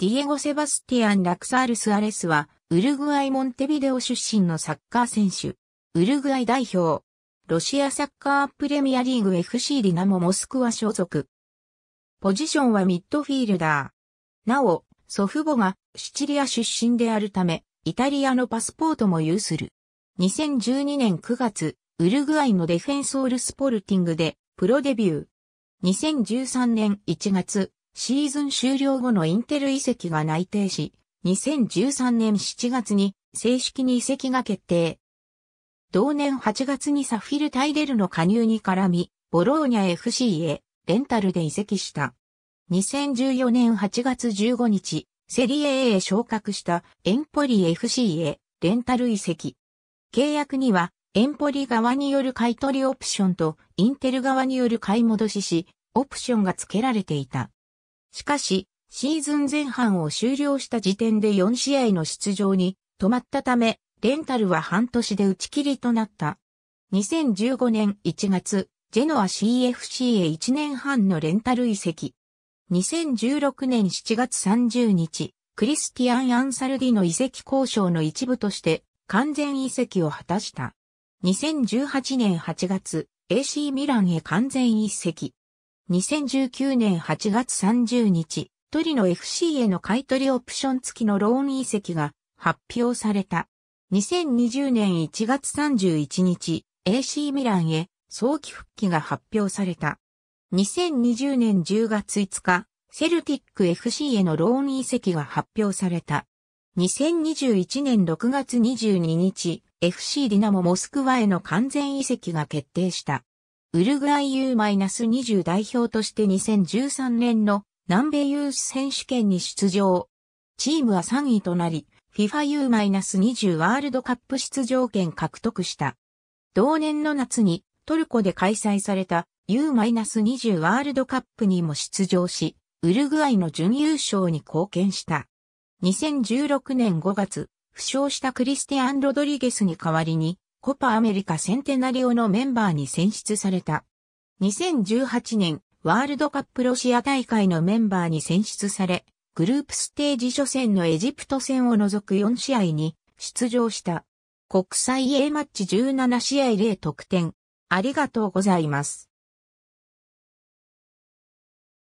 ディエゴ・セバスティアン・ラクサールス・アレスは、ウルグアイ・モンテビデオ出身のサッカー選手。ウルグアイ代表。ロシアサッカープレミアリーグ FC ディナモ・モスクワ所属。ポジションはミッドフィールダー。なお、祖父母がシチリア出身であるため、イタリアのパスポートも有する。2012年9月、ウルグアイのデフェンソールスポルティングでプロデビュー。2013年1月、シーズン終了後のインテル移籍が内定し、2013年7月に正式に移籍が決定。同年8月にサフィル・タイデルの加入に絡み、ボローニャ FC へレンタルで移籍した。2014年8月15日、セリエ A へ昇格したエンポリ FC へレンタル移籍。契約にはエンポリ側による買取オプションとインテル側による買い戻しし、オプションが付けられていた。しかし、シーズン前半を終了した時点で4試合の出場に止まったため、レンタルは半年で打ち切りとなった。2015年1月、ジェノア CFC へ1年半のレンタル移籍。2016年7月30日、クリスティアン・アンサルディの移籍交渉の一部として完全移籍を果たした。2018年8月、AC ミランへ完全移籍。2019年8月30日、トリノ FC への買取オプション付きのローン移籍が発表された。2020年1月31日、AC ミランへ早期復帰が発表された。2020年10月5日、セルティック FC へのローン移籍が発表された。2021年6月22日、FC ディナモモスクワへの完全移籍が決定した。ウルグアイ U-20 代表として2013年の南米ユース選手権に出場。チームは3位となり、FIFA U-20 ワールドカップ出場権獲得した。同年の夏にトルコで開催された U-20 ワールドカップにも出場し、ウルグアイの準優勝に貢献した。2016年5月、負傷したクリスティアン・ロドリゲスに代わりに、コパアメリカセンテナリオのメンバーに選出された。2018年、ワールドカップロシア大会のメンバーに選出され、グループステージ初戦のエジプト戦を除く4試合に出場した。国際 A マッチ17試合0得点。ありがとうございます。